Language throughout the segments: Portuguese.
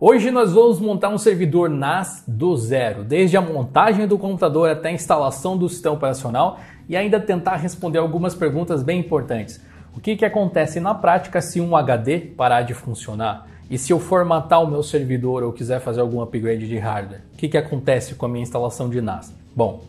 Hoje nós vamos montar um servidor NAS do zero, desde a montagem do computador até a instalação do sistema operacional e ainda tentar responder algumas perguntas bem importantes. O que, que acontece na prática se um HD parar de funcionar? E se eu formatar o meu servidor ou quiser fazer algum upgrade de hardware, o que, que acontece com a minha instalação de NAS? Bom,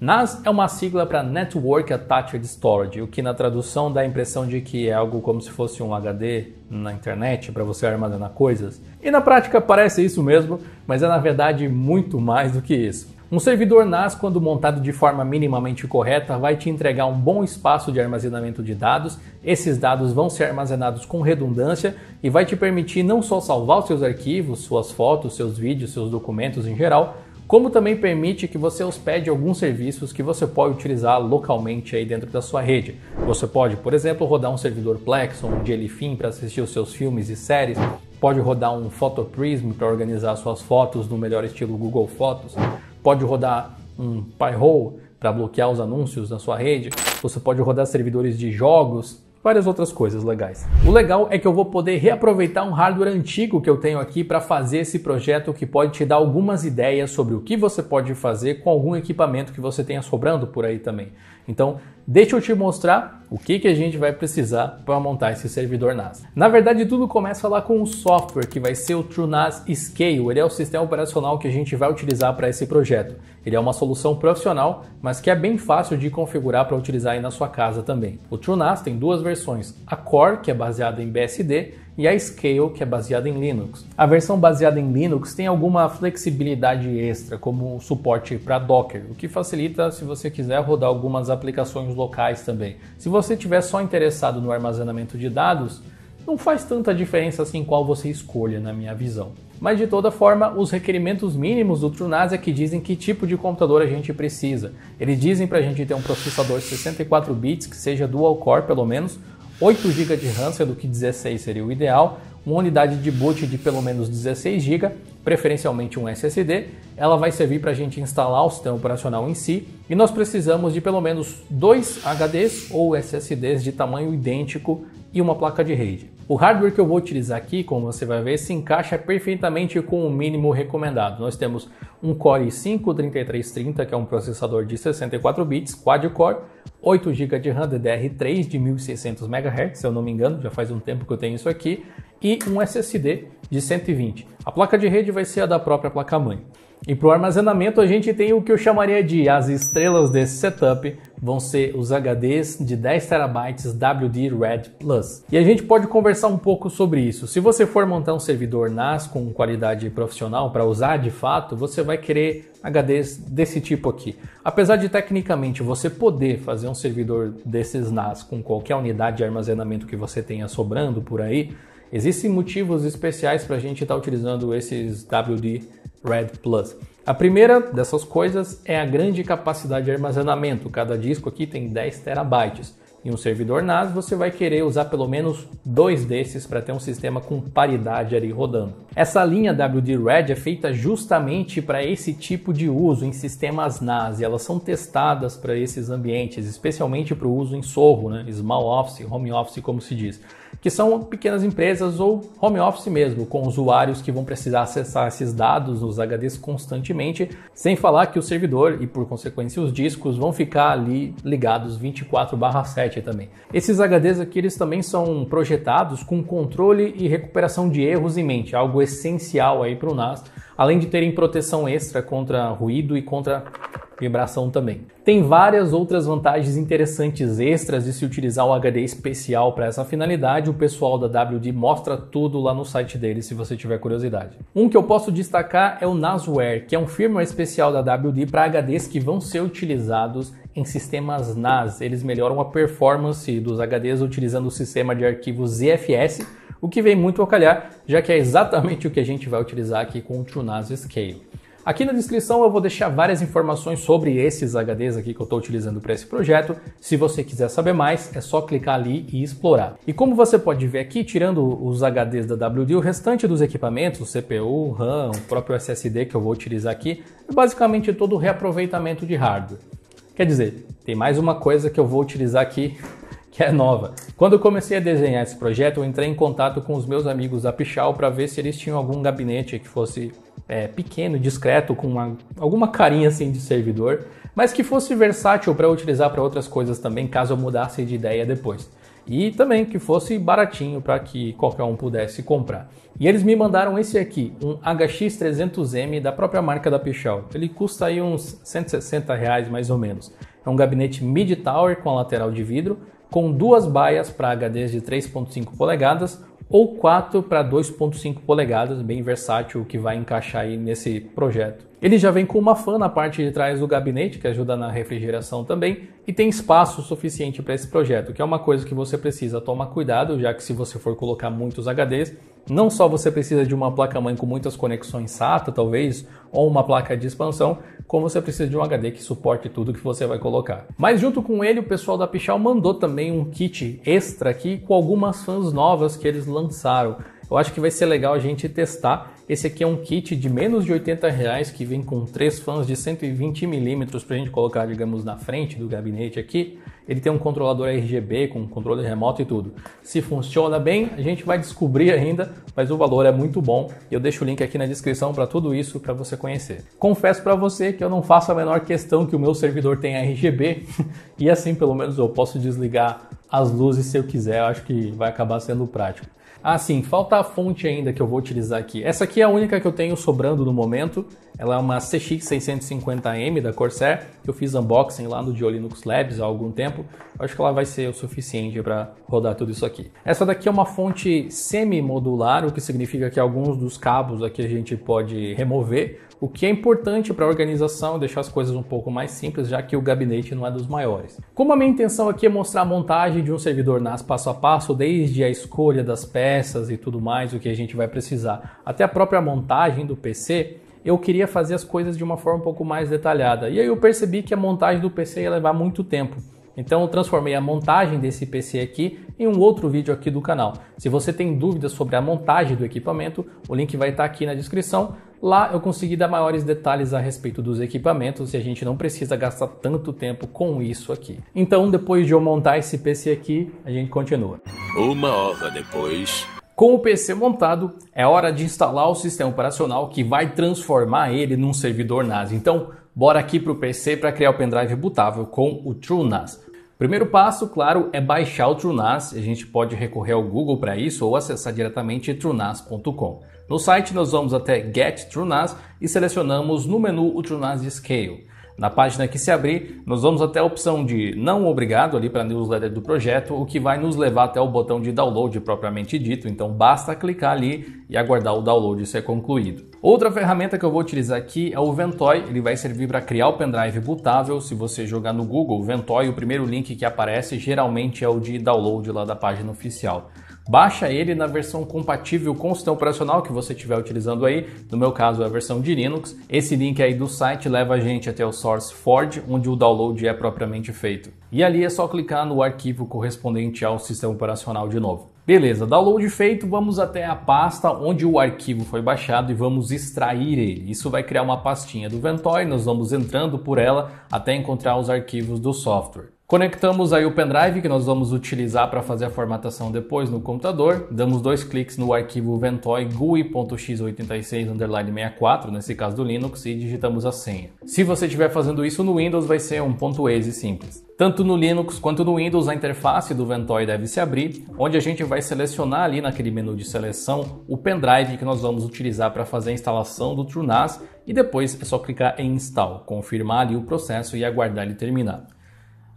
NAS é uma sigla para Network Attached Storage, o que na tradução dá a impressão de que é algo como se fosse um HD na internet para você armazenar coisas. E na prática parece isso mesmo, mas é na verdade muito mais do que isso. Um servidor NAS, quando montado de forma minimamente correta, vai te entregar um bom espaço de armazenamento de dados. Esses dados vão ser armazenados com redundância e vai te permitir não só salvar os seus arquivos, suas fotos, seus vídeos, seus documentos em geral, como também permite que você hospede alguns serviços que você pode utilizar localmente aí dentro da sua rede. Você pode, por exemplo, rodar um servidor Plex ou um Jellyfin para assistir os seus filmes e séries, pode rodar um Photoprism para organizar suas fotos no melhor estilo Google Fotos, pode rodar um Pyhole para bloquear os anúncios na sua rede, você pode rodar servidores de jogos várias outras coisas legais. O legal é que eu vou poder reaproveitar um hardware antigo que eu tenho aqui para fazer esse projeto que pode te dar algumas ideias sobre o que você pode fazer com algum equipamento que você tenha sobrando por aí também. Então, Deixa eu te mostrar o que, que a gente vai precisar para montar esse servidor NAS. Na verdade, tudo começa lá com um software que vai ser o TrueNAS Scale. Ele é o sistema operacional que a gente vai utilizar para esse projeto. Ele é uma solução profissional, mas que é bem fácil de configurar para utilizar aí na sua casa também. O TrueNAS tem duas versões: a Core, que é baseada em BSD, e a Scale, que é baseada em Linux. A versão baseada em Linux tem alguma flexibilidade extra, como suporte para Docker, o que facilita se você quiser rodar algumas aplicações locais também. Se você estiver só interessado no armazenamento de dados, não faz tanta diferença assim qual você escolha, na minha visão. Mas de toda forma, os requerimentos mínimos do TrueNAS é que dizem que tipo de computador a gente precisa. Eles dizem para a gente ter um processador 64 bits que seja dual core pelo menos, 8 GB de RAM, sendo que 16 seria o ideal, uma unidade de boot de pelo menos 16 GB preferencialmente um SSD, ela vai servir para a gente instalar o sistema operacional em si e nós precisamos de pelo menos dois HDs ou SSDs de tamanho idêntico e uma placa de rede. O hardware que eu vou utilizar aqui, como você vai ver, se encaixa perfeitamente com o mínimo recomendado. Nós temos um Core i5-3330, que é um processador de 64 bits, quad-core, 8 GB de RAM DDR3 de 1600 MHz, se eu não me engano, já faz um tempo que eu tenho isso aqui, e um SSD de 120. A placa de rede vai vai ser a da própria placa-mãe. E para o armazenamento a gente tem o que eu chamaria de as estrelas desse setup, vão ser os HDs de 10 terabytes wd Red Plus. E a gente pode conversar um pouco sobre isso. Se você for montar um servidor NAS com qualidade profissional para usar de fato, você vai querer HDs desse tipo aqui. Apesar de tecnicamente você poder fazer um servidor desses NAS com qualquer unidade de armazenamento que você tenha sobrando por aí, Existem motivos especiais para a gente estar tá utilizando esses WD Red Plus. A primeira dessas coisas é a grande capacidade de armazenamento. Cada disco aqui tem 10 terabytes. Em um servidor NAS, você vai querer usar pelo menos dois desses para ter um sistema com paridade ali rodando. Essa linha WD-RED é feita justamente para esse tipo de uso em sistemas NAS e elas são testadas para esses ambientes, especialmente para o uso em sorro, né? small office, home office, como se diz que são pequenas empresas ou home office mesmo, com usuários que vão precisar acessar esses dados nos HDs constantemente, sem falar que o servidor e por consequência os discos vão ficar ali ligados 24/7 também. Esses HDs aqui eles também são projetados com controle e recuperação de erros em mente, algo essencial aí para o NAS, além de terem proteção extra contra ruído e contra vibração também. Tem várias outras vantagens interessantes extras de se utilizar o HD especial para essa finalidade. O pessoal da WD mostra tudo lá no site dele se você tiver curiosidade. Um que eu posso destacar é o Nasware, que é um firmware especial da WD para HDs que vão ser utilizados em sistemas NAS. Eles melhoram a performance dos HDs utilizando o sistema de arquivos ZFS, o que vem muito ao calhar, já que é exatamente o que a gente vai utilizar aqui com o TrueNAS Scale. Aqui na descrição eu vou deixar várias informações sobre esses HDs aqui que eu estou utilizando para esse projeto. Se você quiser saber mais, é só clicar ali e explorar. E como você pode ver aqui, tirando os HDs da WD, o restante dos equipamentos, o CPU, RAM, o próprio SSD que eu vou utilizar aqui, é basicamente todo o reaproveitamento de hardware. Quer dizer, tem mais uma coisa que eu vou utilizar aqui que é nova. Quando eu comecei a desenhar esse projeto, eu entrei em contato com os meus amigos da Pichal para ver se eles tinham algum gabinete que fosse é, pequeno, discreto, com uma, alguma carinha assim de servidor, mas que fosse versátil para utilizar para outras coisas também, caso eu mudasse de ideia depois. E também que fosse baratinho para que qualquer um pudesse comprar. E eles me mandaram esse aqui, um HX300M da própria marca da Pichal. Ele custa aí uns 160 reais mais ou menos. É um gabinete mid-tower com a lateral de vidro, com duas baias para HDs de 3.5 polegadas, ou 4 para 2.5 polegadas, bem versátil, que vai encaixar aí nesse projeto. Ele já vem com uma fan na parte de trás do gabinete, que ajuda na refrigeração também, e tem espaço suficiente para esse projeto, que é uma coisa que você precisa tomar cuidado, já que se você for colocar muitos HDs, não só você precisa de uma placa-mãe com muitas conexões SATA, talvez, ou uma placa de expansão, como você precisa de um HD que suporte tudo que você vai colocar. Mas junto com ele, o pessoal da Pichal mandou também um kit extra aqui com algumas fãs novas que eles lançaram. Eu acho que vai ser legal a gente testar. Esse aqui é um kit de menos de 80 reais que vem com três fãs de 120 milímetros para a gente colocar, digamos, na frente do gabinete aqui. Ele tem um controlador RGB com controle remoto e tudo. Se funciona bem, a gente vai descobrir ainda, mas o valor é muito bom. Eu deixo o link aqui na descrição para tudo isso para você conhecer. Confesso para você que eu não faço a menor questão que o meu servidor tenha RGB e assim pelo menos eu posso desligar as luzes se eu quiser. Eu acho que vai acabar sendo prático. Ah, sim, falta a fonte ainda que eu vou utilizar aqui. Essa aqui é a única que eu tenho sobrando no momento. Ela é uma CX650M da Corsair, que eu fiz unboxing lá no Dio Linux Labs há algum tempo. Eu acho que ela vai ser o suficiente para rodar tudo isso aqui. Essa daqui é uma fonte semi-modular, o que significa que alguns dos cabos aqui a gente pode remover o que é importante para a organização é deixar as coisas um pouco mais simples, já que o gabinete não é dos maiores. Como a minha intenção aqui é mostrar a montagem de um servidor NAS passo a passo, desde a escolha das peças e tudo mais, o que a gente vai precisar, até a própria montagem do PC, eu queria fazer as coisas de uma forma um pouco mais detalhada. E aí eu percebi que a montagem do PC ia levar muito tempo. Então eu transformei a montagem desse PC aqui em um outro vídeo aqui do canal. Se você tem dúvidas sobre a montagem do equipamento, o link vai estar aqui na descrição. Lá eu consegui dar maiores detalhes a respeito dos equipamentos e a gente não precisa gastar tanto tempo com isso aqui. Então, depois de eu montar esse PC aqui, a gente continua. Uma hora depois. Com o PC montado, é hora de instalar o sistema operacional que vai transformar ele num servidor NAS. Então, bora aqui para o PC para criar o pendrive bootável com o TrueNAS. Primeiro passo, claro, é baixar o TrueNAS. A gente pode recorrer ao Google para isso ou acessar diretamente truenas.com. No site, nós vamos até Get TrueNAS e selecionamos no menu o TrueNAS de Scale. Na página que se abrir, nós vamos até a opção de não obrigado ali para a newsletter do projeto, o que vai nos levar até o botão de download propriamente dito, então basta clicar ali e aguardar o download ser concluído. Outra ferramenta que eu vou utilizar aqui é o Ventoy, ele vai servir para criar o pendrive bootável. Se você jogar no Google Ventoy, o primeiro link que aparece geralmente é o de download lá da página oficial baixa ele na versão compatível com o sistema operacional que você estiver utilizando aí, no meu caso é a versão de Linux. Esse link aí do site leva a gente até o SourceForge, onde o download é propriamente feito. E ali é só clicar no arquivo correspondente ao sistema operacional de novo. Beleza, download feito, vamos até a pasta onde o arquivo foi baixado e vamos extrair ele. Isso vai criar uma pastinha do Ventoy, nós vamos entrando por ela até encontrar os arquivos do software. Conectamos aí o pendrive que nós vamos utilizar para fazer a formatação depois no computador. Damos dois cliques no arquivo ventoy gui.x86-64, nesse caso do Linux, e digitamos a senha. Se você estiver fazendo isso no Windows, vai ser um .exe simples. Tanto no Linux quanto no Windows, a interface do ventoy deve se abrir, onde a gente vai selecionar ali naquele menu de seleção o pendrive que nós vamos utilizar para fazer a instalação do TrueNAS e depois é só clicar em install, confirmar ali o processo e aguardar ele terminar.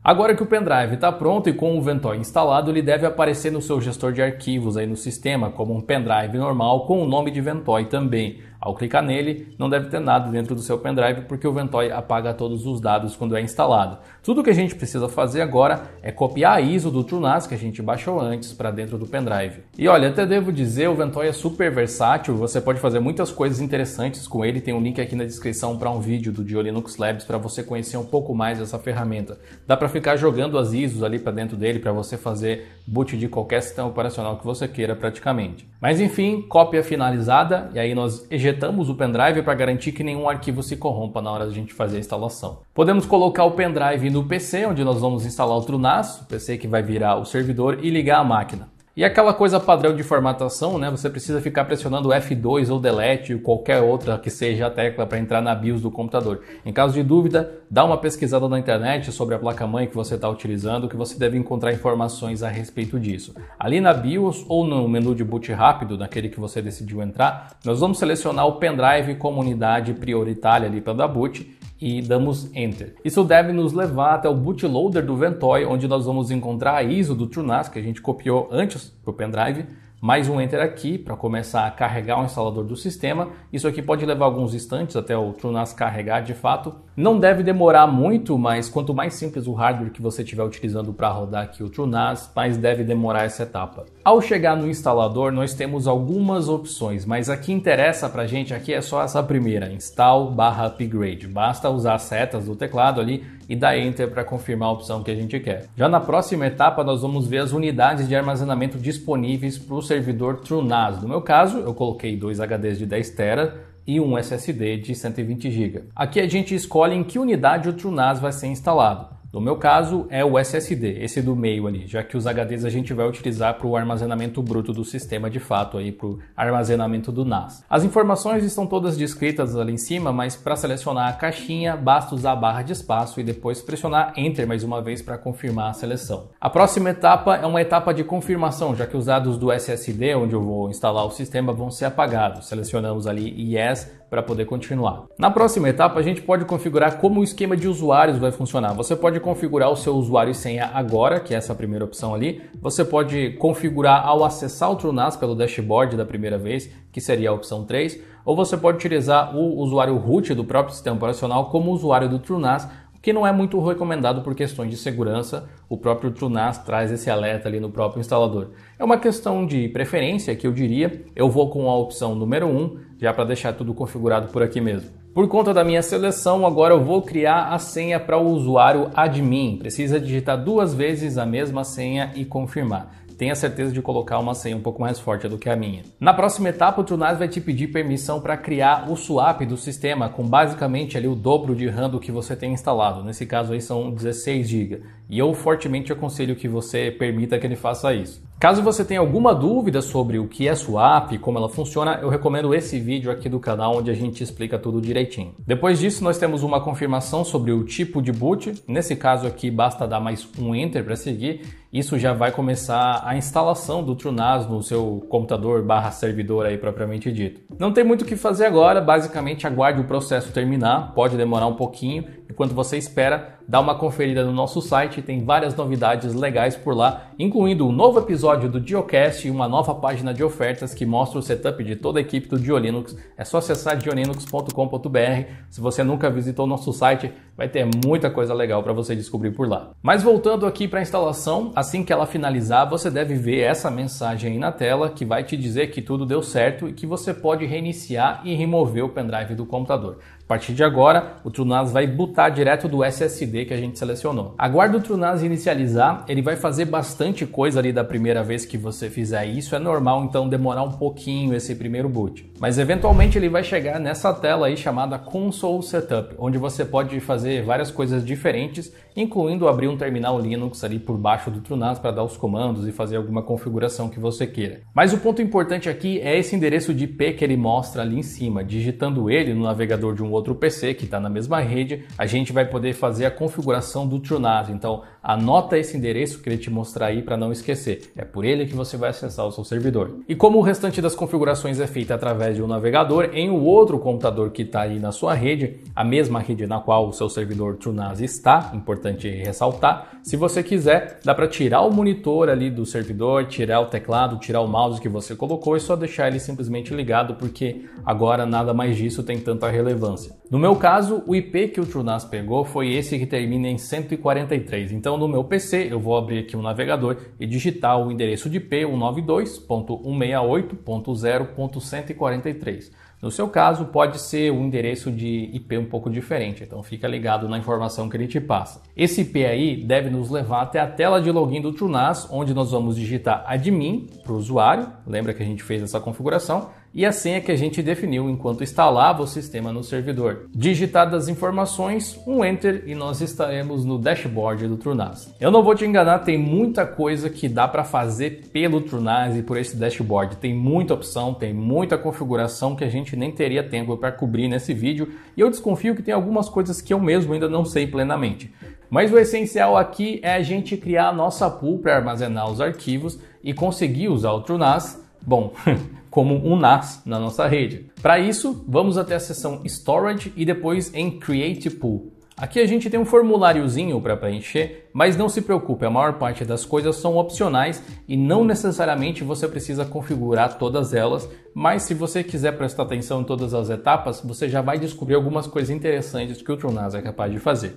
Agora que o pendrive está pronto e com o Ventoy instalado, ele deve aparecer no seu gestor de arquivos aí no sistema, como um pendrive normal com o nome de Ventoy também. Ao clicar nele, não deve ter nada dentro do seu pendrive porque o Ventoy apaga todos os dados quando é instalado. Tudo o que a gente precisa fazer agora é copiar a ISO do TrueNAS que a gente baixou antes para dentro do pendrive. E olha, até devo dizer, o Ventoy é super versátil, você pode fazer muitas coisas interessantes com ele, tem um link aqui na descrição para um vídeo do Dio Linux Labs para você conhecer um pouco mais essa ferramenta. Dá para ficar jogando as ISOs ali para dentro dele para você fazer boot de qualquer sistema operacional que você queira praticamente. Mas enfim, cópia finalizada e aí nós ejetamos o pendrive para garantir que nenhum arquivo se corrompa na hora de a gente fazer a instalação. Podemos colocar o pendrive no PC, onde nós vamos instalar o Trunas, o PC que vai virar o servidor e ligar a máquina. E aquela coisa padrão de formatação, né? Você precisa ficar pressionando F2 ou delete ou qualquer outra que seja a tecla para entrar na BIOS do computador. Em caso de dúvida, dá uma pesquisada na internet sobre a placa-mãe que você está utilizando, que você deve encontrar informações a respeito disso. Ali na BIOS ou no menu de boot rápido, naquele que você decidiu entrar, nós vamos selecionar o pendrive como unidade prioritária ali para dar boot e damos Enter. Isso deve nos levar até o bootloader do Ventoy, onde nós vamos encontrar a ISO do TrueNAS, que a gente copiou antes para o pendrive, mais um Enter aqui para começar a carregar o instalador do sistema. Isso aqui pode levar alguns instantes até o TrueNAS carregar de fato. Não deve demorar muito, mas quanto mais simples o hardware que você estiver utilizando para rodar aqui o TrueNAS, mais deve demorar essa etapa. Ao chegar no instalador, nós temos algumas opções, mas a que interessa para a gente aqui é só essa primeira, install barra upgrade. Basta usar as setas do teclado ali e dar Enter para confirmar a opção que a gente quer. Já na próxima etapa, nós vamos ver as unidades de armazenamento disponíveis para o servidor TrueNAS. No meu caso, eu coloquei dois HDs de 10 tera e um SSD de 120 GB. Aqui a gente escolhe em que unidade o TrueNAS vai ser instalado. No meu caso, é o SSD, esse do meio ali, já que os HDs a gente vai utilizar para o armazenamento bruto do sistema de fato, para o armazenamento do NAS. As informações estão todas descritas ali em cima, mas para selecionar a caixinha, basta usar a barra de espaço e depois pressionar Enter mais uma vez para confirmar a seleção. A próxima etapa é uma etapa de confirmação, já que os dados do SSD, onde eu vou instalar o sistema, vão ser apagados. Selecionamos ali Yes, para poder continuar. Na próxima etapa, a gente pode configurar como o esquema de usuários vai funcionar. Você pode configurar o seu usuário e senha agora, que é essa primeira opção ali. Você pode configurar ao acessar o TrueNAS pelo dashboard da primeira vez, que seria a opção 3. Ou você pode utilizar o usuário root do próprio sistema operacional como usuário do TrueNAS que não é muito recomendado por questões de segurança. O próprio TrueNAS traz esse alerta ali no próprio instalador. É uma questão de preferência que eu diria. Eu vou com a opção número 1, já para deixar tudo configurado por aqui mesmo. Por conta da minha seleção, agora eu vou criar a senha para o usuário admin. Precisa digitar duas vezes a mesma senha e confirmar tenha certeza de colocar uma senha um pouco mais forte do que a minha. Na próxima etapa, o TrueNAS vai te pedir permissão para criar o swap do sistema com basicamente ali o dobro de RAM do que você tem instalado. Nesse caso aí são 16 GB. E eu fortemente aconselho que você permita que ele faça isso. Caso você tenha alguma dúvida sobre o que é swap e como ela funciona, eu recomendo esse vídeo aqui do canal onde a gente explica tudo direitinho. Depois disso, nós temos uma confirmação sobre o tipo de boot. Nesse caso aqui, basta dar mais um enter para seguir. Isso já vai começar a instalação do TrueNAS no seu computador barra servidor aí propriamente dito. Não tem muito o que fazer agora, basicamente aguarde o processo terminar, pode demorar um pouquinho Enquanto você espera, dá uma conferida no nosso site, tem várias novidades legais por lá, incluindo um novo episódio do Geocast e uma nova página de ofertas que mostra o setup de toda a equipe do Diolinux. É só acessar diolinux.com.br. Se você nunca visitou nosso site, vai ter muita coisa legal para você descobrir por lá. Mas voltando aqui para a instalação, assim que ela finalizar, você deve ver essa mensagem aí na tela que vai te dizer que tudo deu certo e que você pode reiniciar e remover o pendrive do computador. A partir de agora, o TrueNAS vai botar direto do SSD que a gente selecionou. Aguarda o TrueNAS inicializar, ele vai fazer bastante coisa ali da primeira vez que você fizer isso, é normal então demorar um pouquinho esse primeiro boot. Mas eventualmente ele vai chegar nessa tela aí chamada Console Setup, onde você pode fazer várias coisas diferentes, incluindo abrir um terminal Linux ali por baixo do TrueNAS para dar os comandos e fazer alguma configuração que você queira. Mas o ponto importante aqui é esse endereço de IP que ele mostra ali em cima. Digitando ele no navegador de um outro PC que está na mesma rede, a gente vai poder fazer a configuração do TrueNAS. Então, anota esse endereço que ele te mostrar aí para não esquecer. É por ele que você vai acessar o seu servidor. E como o restante das configurações é feita através de um navegador, em um outro computador que está aí na sua rede, a mesma rede na qual o seu servidor TrueNAS está, importante ressaltar, se você quiser, dá para tirar o monitor ali do servidor, tirar o teclado, tirar o mouse que você colocou e é só deixar ele simplesmente ligado, porque agora nada mais disso tem tanta relevância. 12. No meu caso, o IP que o TrueNAS pegou foi esse que termina em 143. Então, no meu PC, eu vou abrir aqui o um navegador e digitar o endereço de IP 192.168.0.143. No seu caso, pode ser um endereço de IP um pouco diferente, então fica ligado na informação que ele te passa. Esse IP aí deve nos levar até a tela de login do TrueNAS, onde nós vamos digitar admin para o usuário, lembra que a gente fez essa configuração, e a assim senha é que a gente definiu enquanto instalava o sistema no servidor. Digitadas as informações, um Enter e nós estaremos no dashboard do TruNAS. Eu não vou te enganar, tem muita coisa que dá para fazer pelo TruNAS e por esse dashboard. Tem muita opção, tem muita configuração que a gente nem teria tempo para cobrir nesse vídeo e eu desconfio que tem algumas coisas que eu mesmo ainda não sei plenamente. Mas o essencial aqui é a gente criar a nossa pool para armazenar os arquivos e conseguir usar o TrueNAS. Bom, como um NAS na nossa rede. Para isso, vamos até a seção Storage e depois em Create Pool. Aqui a gente tem um formuláriozinho para preencher, mas não se preocupe, a maior parte das coisas são opcionais e não necessariamente você precisa configurar todas elas, mas se você quiser prestar atenção em todas as etapas, você já vai descobrir algumas coisas interessantes que o TrueNAS é capaz de fazer.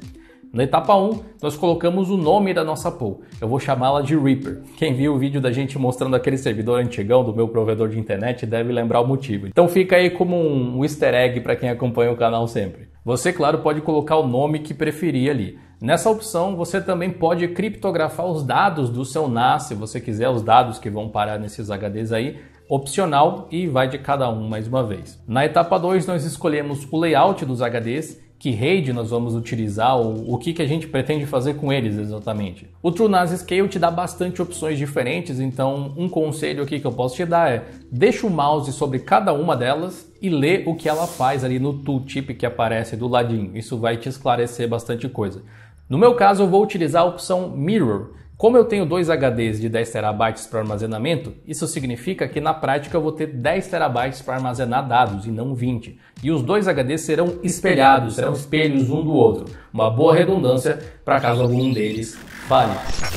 Na etapa 1, nós colocamos o nome da nossa pool. Eu vou chamá-la de Reaper. Quem viu o vídeo da gente mostrando aquele servidor antigão do meu provedor de internet deve lembrar o motivo. Então fica aí como um easter egg para quem acompanha o canal sempre. Você, claro, pode colocar o nome que preferir ali. Nessa opção, você também pode criptografar os dados do seu NAS, se você quiser os dados que vão parar nesses HDs aí, opcional e vai de cada um mais uma vez. Na etapa 2, nós escolhemos o layout dos HDs que rede nós vamos utilizar ou o que, que a gente pretende fazer com eles exatamente. O TrueNAS Scale te dá bastante opções diferentes, então um conselho aqui que eu posso te dar é deixa o mouse sobre cada uma delas e lê o que ela faz ali no tooltip que aparece do ladinho. Isso vai te esclarecer bastante coisa. No meu caso, eu vou utilizar a opção Mirror, como eu tenho dois HDs de 10 terabytes para armazenamento, isso significa que na prática eu vou ter 10 terabytes para armazenar dados e não 20. E os dois HDs serão espelhados, serão espelhos um do outro. Uma boa redundância para caso algum deles falhe.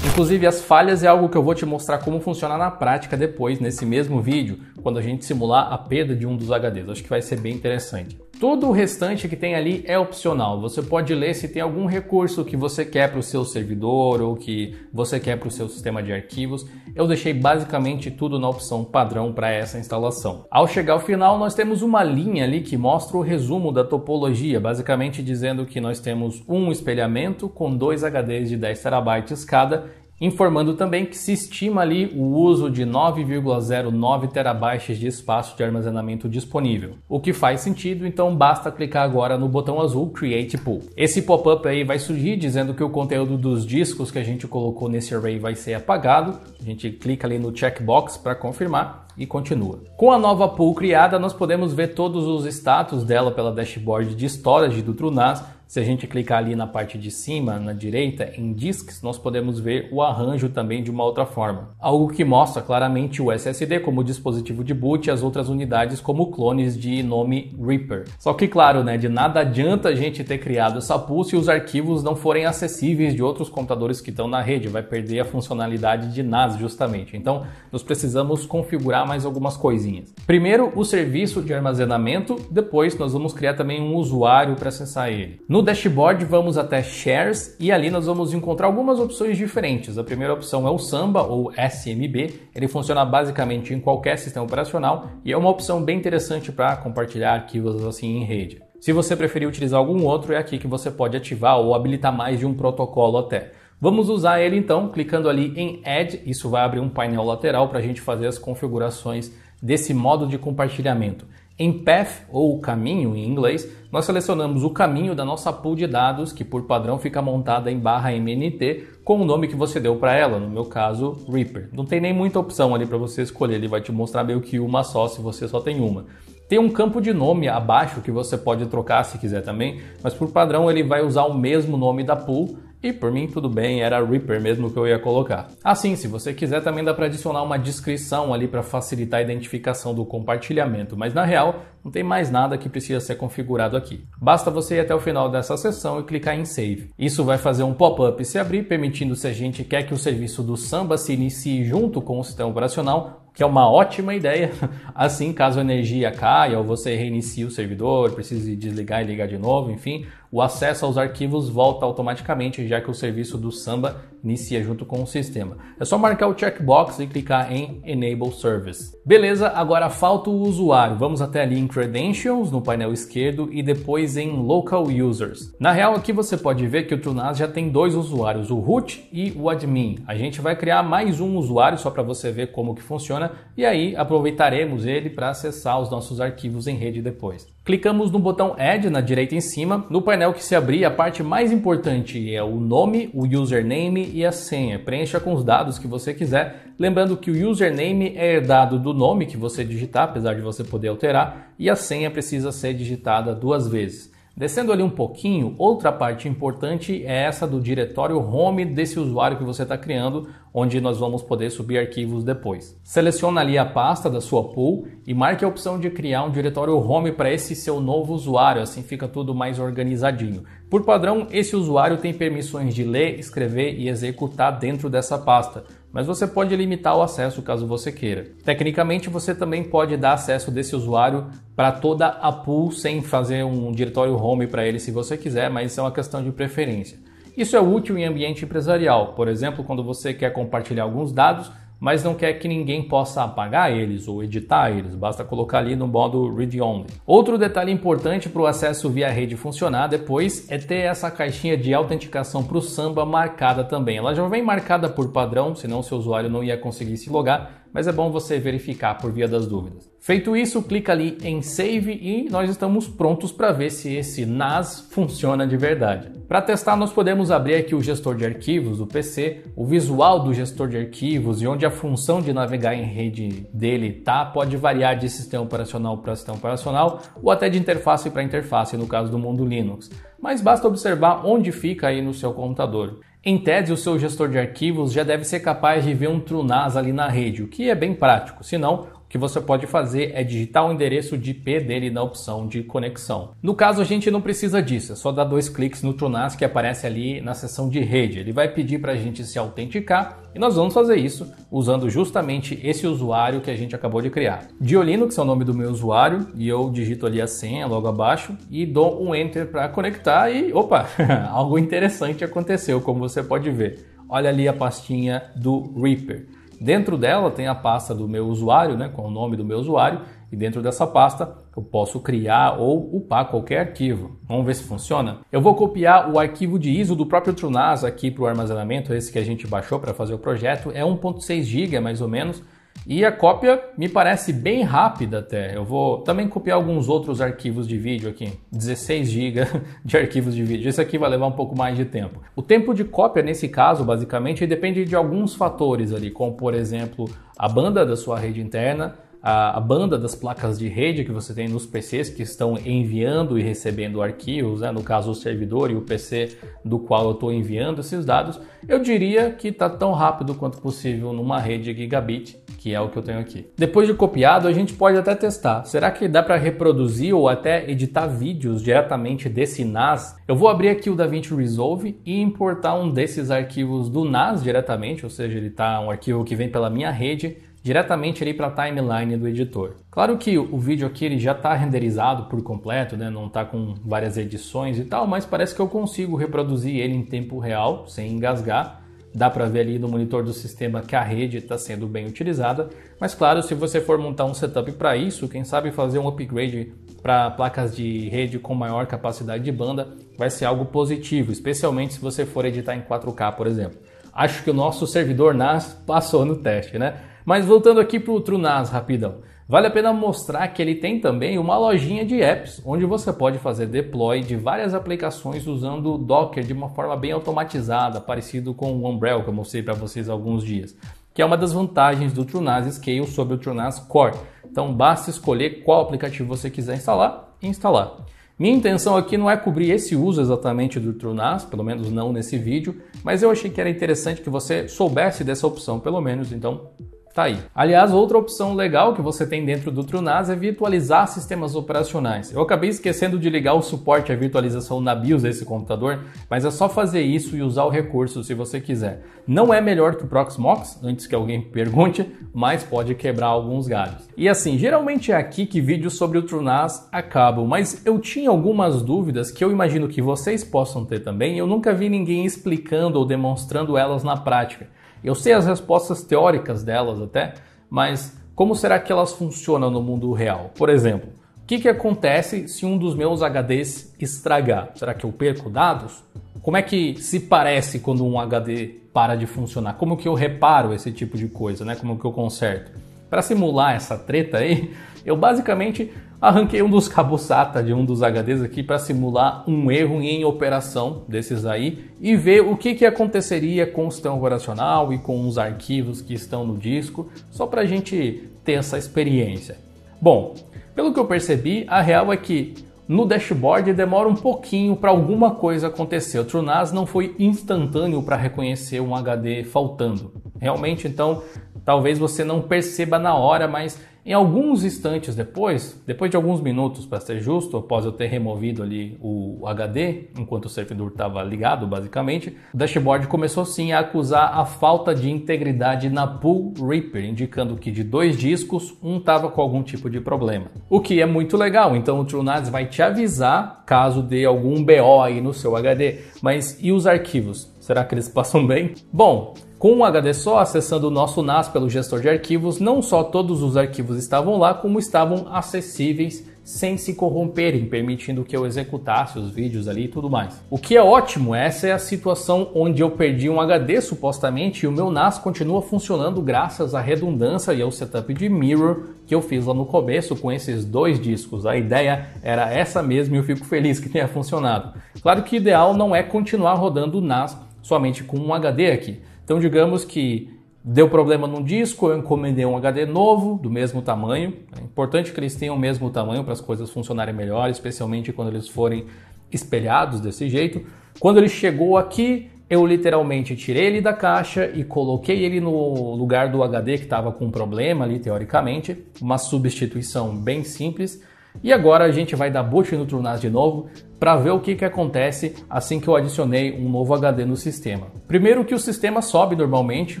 Inclusive as falhas é algo que eu vou te mostrar como funciona na prática depois nesse mesmo vídeo, quando a gente simular a perda de um dos HDs. Acho que vai ser bem interessante. Todo o restante que tem ali é opcional. Você pode ler se tem algum recurso que você quer para o seu servidor ou que você quer para o seu sistema de arquivos. Eu deixei basicamente tudo na opção padrão para essa instalação. Ao chegar ao final, nós temos uma linha ali que mostra o resumo da topologia, basicamente dizendo que nós temos um espelhamento com dois HDs de 10 TB cada Informando também que se estima ali o uso de 9,09 terabytes de espaço de armazenamento disponível. O que faz sentido, então basta clicar agora no botão azul Create Pool. Esse pop-up aí vai surgir dizendo que o conteúdo dos discos que a gente colocou nesse array vai ser apagado. A gente clica ali no checkbox para confirmar e continua. Com a nova pool criada, nós podemos ver todos os status dela pela dashboard de storage do TrueNAS se a gente clicar ali na parte de cima, na direita, em disks, nós podemos ver o arranjo também de uma outra forma. Algo que mostra claramente o SSD como dispositivo de boot e as outras unidades como clones de nome Reaper. Só que claro, né, de nada adianta a gente ter criado essa pool se os arquivos não forem acessíveis de outros computadores que estão na rede, vai perder a funcionalidade de NAS justamente. Então, nós precisamos configurar mais algumas coisinhas. Primeiro, o serviço de armazenamento, depois nós vamos criar também um usuário para acessar ele. No dashboard vamos até Shares e ali nós vamos encontrar algumas opções diferentes. A primeira opção é o Samba ou SMB, ele funciona basicamente em qualquer sistema operacional e é uma opção bem interessante para compartilhar arquivos assim em rede. Se você preferir utilizar algum outro, é aqui que você pode ativar ou habilitar mais de um protocolo até. Vamos usar ele então, clicando ali em Add, isso vai abrir um painel lateral para a gente fazer as configurações desse modo de compartilhamento. Em Path, ou caminho em inglês, nós selecionamos o caminho da nossa pool de dados, que por padrão fica montada em barra MNT, com o nome que você deu para ela, no meu caso, Reaper. Não tem nem muita opção ali para você escolher, ele vai te mostrar meio que uma só, se você só tem uma. Tem um campo de nome abaixo que você pode trocar se quiser também, mas por padrão ele vai usar o mesmo nome da pool, e por mim tudo bem, era Reaper mesmo que eu ia colocar. Assim, se você quiser também dá para adicionar uma descrição ali para facilitar a identificação do compartilhamento, mas na real não tem mais nada que precisa ser configurado aqui. Basta você ir até o final dessa sessão e clicar em Save. Isso vai fazer um pop-up se abrir, permitindo se a gente quer que o serviço do Samba se inicie junto com o sistema operacional, que é uma ótima ideia. Assim, caso a energia caia ou você reinicie o servidor, precise desligar e ligar de novo, enfim, o acesso aos arquivos volta automaticamente, já que o serviço do Samba inicia junto com o sistema. É só marcar o checkbox e clicar em Enable Service. Beleza, agora falta o usuário. Vamos até ali em Credentials no painel esquerdo e depois em Local Users. Na real, aqui você pode ver que o TrueNAS já tem dois usuários, o root e o admin. A gente vai criar mais um usuário só para você ver como que funciona e aí aproveitaremos ele para acessar os nossos arquivos em rede depois. Clicamos no botão Add na direita em cima. No painel que se abrir, a parte mais importante é o nome, o username e a senha. Preencha com os dados que você quiser. Lembrando que o username é herdado do nome que você digitar, apesar de você poder alterar, e a senha precisa ser digitada duas vezes. Descendo ali um pouquinho, outra parte importante é essa do diretório home desse usuário que você está criando, onde nós vamos poder subir arquivos depois. Seleciona ali a pasta da sua pool e marque a opção de criar um diretório home para esse seu novo usuário, assim fica tudo mais organizadinho. Por padrão, esse usuário tem permissões de ler, escrever e executar dentro dessa pasta mas você pode limitar o acesso caso você queira. Tecnicamente, você também pode dar acesso desse usuário para toda a pool sem fazer um diretório home para ele se você quiser, mas isso é uma questão de preferência. Isso é útil em ambiente empresarial, por exemplo, quando você quer compartilhar alguns dados mas não quer que ninguém possa apagar eles ou editar eles, basta colocar ali no modo read only. Outro detalhe importante para o acesso via rede funcionar depois é ter essa caixinha de autenticação para o Samba marcada também. Ela já vem marcada por padrão, senão seu usuário não ia conseguir se logar, mas é bom você verificar por via das dúvidas. Feito isso, clica ali em Save e nós estamos prontos para ver se esse NAS funciona de verdade. Para testar, nós podemos abrir aqui o gestor de arquivos do PC, o visual do gestor de arquivos e onde a função de navegar em rede dele tá pode variar de sistema operacional para sistema operacional ou até de interface para interface, no caso do mundo Linux. Mas basta observar onde fica aí no seu computador. Em tese, o seu gestor de arquivos já deve ser capaz de ver um TrueNAS ali na rede, o que é bem prático. Se não, o que você pode fazer é digitar o endereço de IP dele na opção de conexão. No caso, a gente não precisa disso, é só dar dois cliques no TrueNAS que aparece ali na seção de rede. Ele vai pedir para a gente se autenticar e nós vamos fazer isso usando justamente esse usuário que a gente acabou de criar. Diolino, que é o nome do meu usuário, e eu digito ali a senha logo abaixo e dou um Enter para conectar e opa, algo interessante aconteceu, como você pode ver. Olha ali a pastinha do Reaper. Dentro dela tem a pasta do meu usuário, né, com o nome do meu usuário, e dentro dessa pasta eu posso criar ou upar qualquer arquivo. Vamos ver se funciona? Eu vou copiar o arquivo de ISO do próprio Trunas aqui para o armazenamento, esse que a gente baixou para fazer o projeto, é 1.6 GB mais ou menos, e a cópia me parece bem rápida até. Eu vou também copiar alguns outros arquivos de vídeo aqui, 16 GB de arquivos de vídeo. Esse aqui vai levar um pouco mais de tempo. O tempo de cópia nesse caso, basicamente, depende de alguns fatores ali, como por exemplo, a banda da sua rede interna, a, banda das placas de rede que você tem nos PCs que estão enviando e recebendo arquivos, né? no caso o servidor e o PC do qual eu estou enviando esses dados, eu diria que está tão rápido quanto possível numa rede gigabit que é o que eu tenho aqui. Depois de copiado, a gente pode até testar. Será que dá para reproduzir ou até editar vídeos diretamente desse NAS? Eu vou abrir aqui o DaVinci Resolve e importar um desses arquivos do NAS diretamente, ou seja, ele tá um arquivo que vem pela minha rede diretamente ali para a timeline do editor. Claro que o vídeo aqui ele já está renderizado por completo, né? não está com várias edições e tal, mas parece que eu consigo reproduzir ele em tempo real, sem engasgar, Dá para ver ali no monitor do sistema que a rede está sendo bem utilizada, mas claro, se você for montar um setup para isso, quem sabe fazer um upgrade para placas de rede com maior capacidade de banda vai ser algo positivo, especialmente se você for editar em 4K, por exemplo. Acho que o nosso servidor NAS passou no teste, né? Mas voltando aqui para o TrueNAS, rapidão. Vale a pena mostrar que ele tem também uma lojinha de apps, onde você pode fazer deploy de várias aplicações usando o Docker de uma forma bem automatizada, parecido com o Umbrella que eu mostrei para vocês há alguns dias, que é uma das vantagens do TrueNAS Scale sobre o TrueNAS Core. Então basta escolher qual aplicativo você quiser instalar e instalar. Minha intenção aqui não é cobrir esse uso exatamente do TrueNAS, pelo menos não nesse vídeo, mas eu achei que era interessante que você soubesse dessa opção pelo menos, então Tá aí. Aliás, outra opção legal que você tem dentro do TrueNAS é virtualizar sistemas operacionais. Eu acabei esquecendo de ligar o suporte à virtualização na BIOS desse computador, mas é só fazer isso e usar o recurso se você quiser. Não é melhor que o Proxmox, antes que alguém pergunte, mas pode quebrar alguns galhos. E assim, geralmente é aqui que vídeos sobre o TrueNAS acabam, mas eu tinha algumas dúvidas que eu imagino que vocês possam ter também. Eu nunca vi ninguém explicando ou demonstrando elas na prática. Eu sei as respostas teóricas delas até, mas como será que elas funcionam no mundo real? Por exemplo, o que, que acontece se um dos meus HDs estragar? Será que eu perco dados? Como é que se parece quando um HD para de funcionar? Como que eu reparo esse tipo de coisa, né? Como que eu conserto? Para simular essa treta aí, eu basicamente Arranquei um dos sata de um dos HDs aqui para simular um erro em operação desses aí e ver o que, que aconteceria com o sistema operacional e com os arquivos que estão no disco, só para a gente ter essa experiência. Bom, pelo que eu percebi, a real é que no dashboard demora um pouquinho para alguma coisa acontecer. O TrueNAS não foi instantâneo para reconhecer um HD faltando. Realmente, então, talvez você não perceba na hora, mas em alguns instantes depois, depois de alguns minutos para ser justo, após eu ter removido ali o HD, enquanto o servidor estava ligado basicamente, o dashboard começou sim a acusar a falta de integridade na Pool Reaper, indicando que de dois discos, um estava com algum tipo de problema. O que é muito legal, então o TrueNAS vai te avisar caso dê algum BO aí no seu HD. Mas e os arquivos? Será que eles passam bem? Bom, com o HD só, acessando o nosso NAS pelo gestor de arquivos, não só todos os arquivos estavam lá, como estavam acessíveis sem se corromperem, permitindo que eu executasse os vídeos ali e tudo mais. O que é ótimo, essa é a situação onde eu perdi um HD supostamente e o meu NAS continua funcionando graças à redundância e ao setup de mirror que eu fiz lá no começo com esses dois discos. A ideia era essa mesmo e eu fico feliz que tenha funcionado. Claro que o ideal não é continuar rodando o NAS somente com um HD aqui. Então, digamos que deu problema num disco, eu encomendei um HD novo, do mesmo tamanho. É importante que eles tenham o mesmo tamanho para as coisas funcionarem melhor, especialmente quando eles forem espelhados desse jeito. Quando ele chegou aqui, eu literalmente tirei ele da caixa e coloquei ele no lugar do HD que estava com problema ali, teoricamente. Uma substituição bem simples. E agora a gente vai dar boot no Turnas de novo, para ver o que, que acontece assim que eu adicionei um novo HD no sistema. Primeiro que o sistema sobe normalmente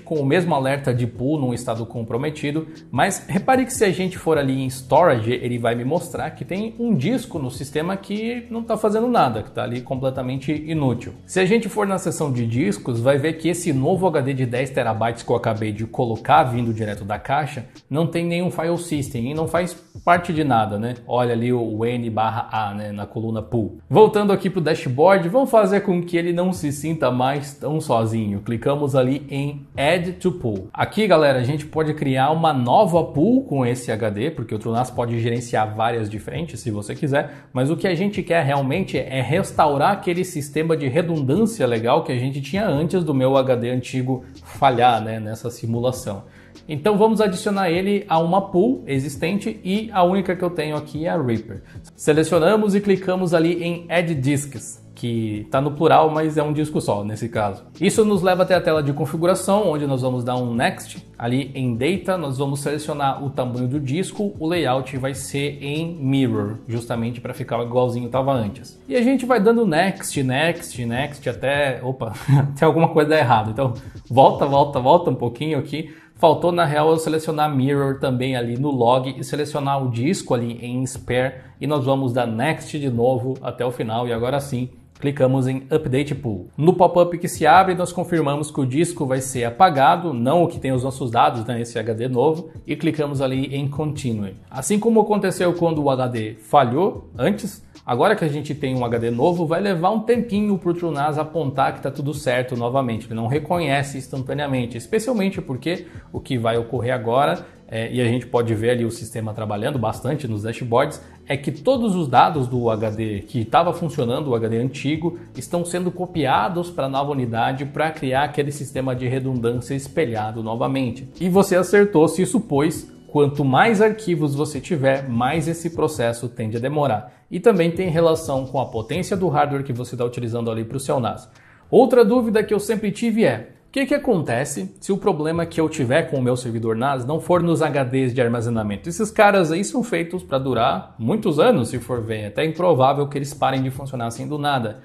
com o mesmo alerta de pool num estado comprometido, mas repare que se a gente for ali em storage, ele vai me mostrar que tem um disco no sistema que não está fazendo nada, que está ali completamente inútil. Se a gente for na seção de discos, vai ver que esse novo HD de 10 terabytes que eu acabei de colocar vindo direto da caixa, não tem nenhum file system e não faz parte de nada, né? Olha ali o N/A, né, na coluna pool. Voltando aqui para o dashboard, vamos fazer com que ele não se sinta mais tão sozinho. Clicamos ali em Add to Pool. Aqui, galera, a gente pode criar uma nova pool com esse HD, porque o Trunas pode gerenciar várias diferentes se você quiser, mas o que a gente quer realmente é restaurar aquele sistema de redundância legal que a gente tinha antes do meu HD antigo falhar né, nessa simulação. Então vamos adicionar ele a uma pool existente e a única que eu tenho aqui é a Reaper. Selecionamos e clicamos ali em em add disks, que está no plural, mas é um disco só nesse caso. Isso nos leva até a tela de configuração, onde nós vamos dar um next. Ali em data, nós vamos selecionar o tamanho do disco, o layout vai ser em mirror, justamente para ficar igualzinho estava antes. E a gente vai dando next, next, next até, opa, tem alguma coisa errada? Então, volta, volta, volta um pouquinho aqui Faltou, na real, eu selecionar Mirror também ali no log e selecionar o disco ali em Spare. E nós vamos dar Next de novo até o final. E agora sim, Clicamos em Update Pool. No pop-up que se abre, nós confirmamos que o disco vai ser apagado, não o que tem os nossos dados, né, esse HD novo, e clicamos ali em Continue. Assim como aconteceu quando o HD falhou antes, Agora que a gente tem um HD novo, vai levar um tempinho para o TrueNAS apontar que está tudo certo novamente. Ele não reconhece instantaneamente, especialmente porque o que vai ocorrer agora é, e a gente pode ver ali o sistema trabalhando bastante nos dashboards, é que todos os dados do HD que estava funcionando, o HD antigo, estão sendo copiados para a nova unidade para criar aquele sistema de redundância espelhado novamente. E você acertou se isso, pois quanto mais arquivos você tiver, mais esse processo tende a demorar. E também tem relação com a potência do hardware que você está utilizando ali para o seu NAS. Outra dúvida que eu sempre tive é: o que, que acontece se o problema que eu tiver com o meu servidor NAS não for nos HDs de armazenamento? Esses caras aí são feitos para durar muitos anos, se for bem, É até improvável que eles parem de funcionar assim do nada.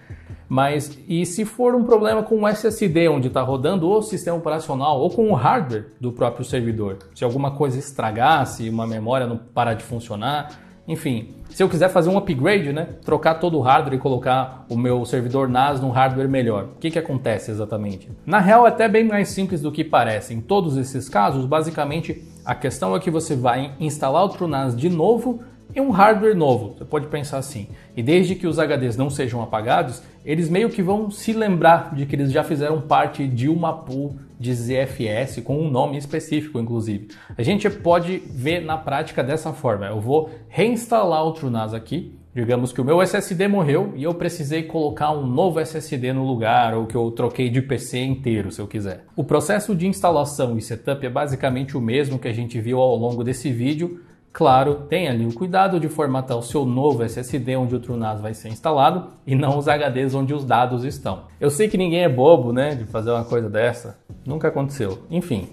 Mas e se for um problema com o SSD onde está rodando o sistema operacional ou com o hardware do próprio servidor? Se alguma coisa estragar, se uma memória não parar de funcionar, enfim, se eu quiser fazer um upgrade, né, trocar todo o hardware e colocar o meu servidor NAS num hardware melhor, o que, que acontece exatamente? Na real, é até bem mais simples do que parece. Em todos esses casos, basicamente, a questão é que você vai instalar outro NAS de novo e um hardware novo. Você pode pensar assim. E desde que os HDs não sejam apagados, eles meio que vão se lembrar de que eles já fizeram parte de uma pool de ZFS com um nome específico, inclusive. A gente pode ver na prática dessa forma. Eu vou reinstalar o TrueNAS aqui. Digamos que o meu SSD morreu e eu precisei colocar um novo SSD no lugar ou que eu troquei de PC inteiro, se eu quiser. O processo de instalação e setup é basicamente o mesmo que a gente viu ao longo desse vídeo, Claro, tenha ali o cuidado de formatar o seu novo SSD onde o TrueNAS vai ser instalado e não os HDs onde os dados estão. Eu sei que ninguém é bobo, né, de fazer uma coisa dessa. Nunca aconteceu. Enfim,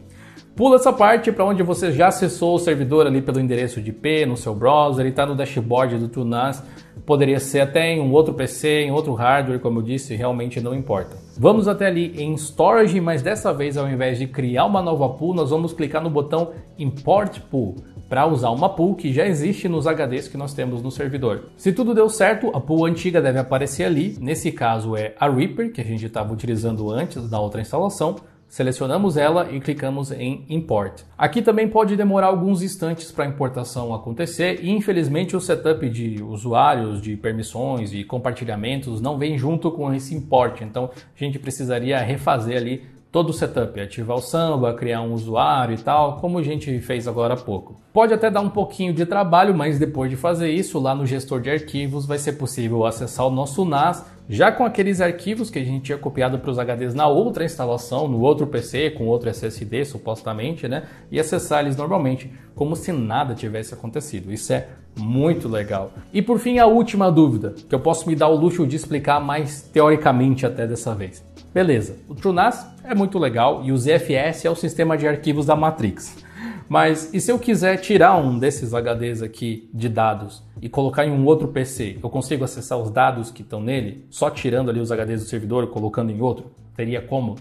Pula essa parte para onde você já acessou o servidor ali pelo endereço de IP no seu browser e está no dashboard do TrueNAS. Poderia ser até em um outro PC, em outro hardware, como eu disse, realmente não importa. Vamos até ali em Storage, mas dessa vez ao invés de criar uma nova pool, nós vamos clicar no botão Import Pool para usar uma pool que já existe nos HDs que nós temos no servidor. Se tudo deu certo, a pool antiga deve aparecer ali, nesse caso é a Reaper, que a gente estava utilizando antes da outra instalação, Selecionamos ela e clicamos em Import. Aqui também pode demorar alguns instantes para a importação acontecer e infelizmente o setup de usuários, de permissões e compartilhamentos não vem junto com esse import, então a gente precisaria refazer ali todo o setup, ativar o samba, criar um usuário e tal, como a gente fez agora há pouco. Pode até dar um pouquinho de trabalho, mas depois de fazer isso, lá no gestor de arquivos vai ser possível acessar o nosso NAS já com aqueles arquivos que a gente tinha copiado para os HDs na outra instalação, no outro PC, com outro SSD supostamente, né? E acessar eles normalmente, como se nada tivesse acontecido. Isso é muito legal. E por fim, a última dúvida, que eu posso me dar o luxo de explicar mais teoricamente até dessa vez. Beleza, o TrueNAS é muito legal e o ZFS é o sistema de arquivos da Matrix. Mas e se eu quiser tirar um desses HDs aqui de dados e colocar em um outro PC, eu consigo acessar os dados que estão nele, só tirando ali os HDs do servidor e colocando em outro? Teria como?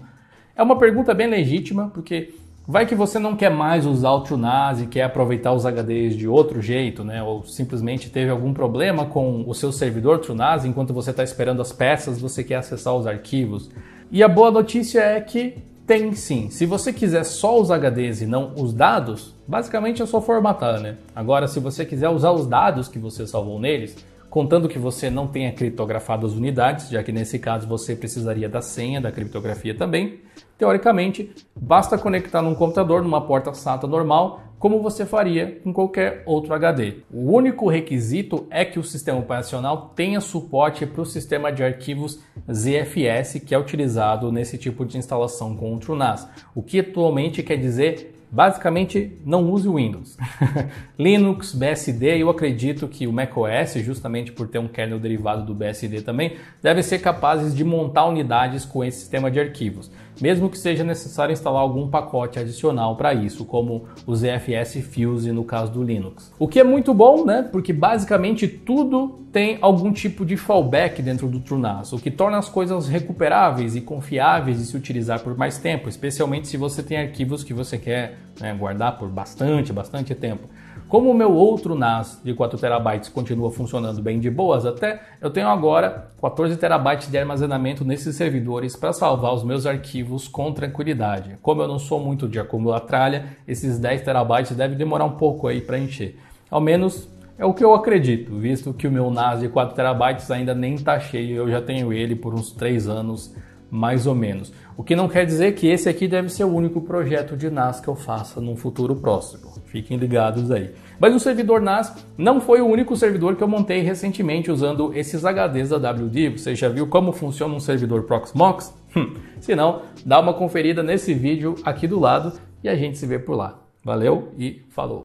É uma pergunta bem legítima, porque vai que você não quer mais usar o TrueNAS e quer aproveitar os HDs de outro jeito, né? Ou simplesmente teve algum problema com o seu servidor TrueNAS, enquanto você está esperando as peças, você quer acessar os arquivos. E a boa notícia é que tem sim. Se você quiser só os HDs e não os dados, basicamente é só formatar, né? Agora, se você quiser usar os dados que você salvou neles, contando que você não tenha criptografado as unidades, já que nesse caso você precisaria da senha da criptografia também, teoricamente, basta conectar num computador, numa porta SATA normal, como você faria com qualquer outro HD. O único requisito é que o sistema operacional tenha suporte para o sistema de arquivos ZFS que é utilizado nesse tipo de instalação com o TrueNAS, o que atualmente quer dizer basicamente não use Windows. Linux, BSD, eu acredito que o macOS, justamente por ter um kernel derivado do BSD também, deve ser capazes de montar unidades com esse sistema de arquivos mesmo que seja necessário instalar algum pacote adicional para isso, como o ZFS Fuse no caso do Linux. O que é muito bom, né? Porque basicamente tudo tem algum tipo de fallback dentro do TrueNAS, o que torna as coisas recuperáveis e confiáveis de se utilizar por mais tempo, especialmente se você tem arquivos que você quer né, guardar por bastante, bastante tempo. Como o meu outro NAS de 4 terabytes continua funcionando bem de boas até, eu tenho agora 14 terabytes de armazenamento nesses servidores para salvar os meus arquivos com tranquilidade. Como eu não sou muito de acumular tralha, esses 10 terabytes devem demorar um pouco aí para encher. Ao menos é o que eu acredito, visto que o meu NAS de 4 terabytes ainda nem está cheio, eu já tenho ele por uns 3 anos mais ou menos. O que não quer dizer que esse aqui deve ser o único projeto de NAS que eu faça num futuro próximo. Fiquem ligados aí. Mas o servidor NAS não foi o único servidor que eu montei recentemente usando esses HDs da WD. Você já viu como funciona um servidor Proxmox? Hum, se não, dá uma conferida nesse vídeo aqui do lado e a gente se vê por lá. Valeu e falou!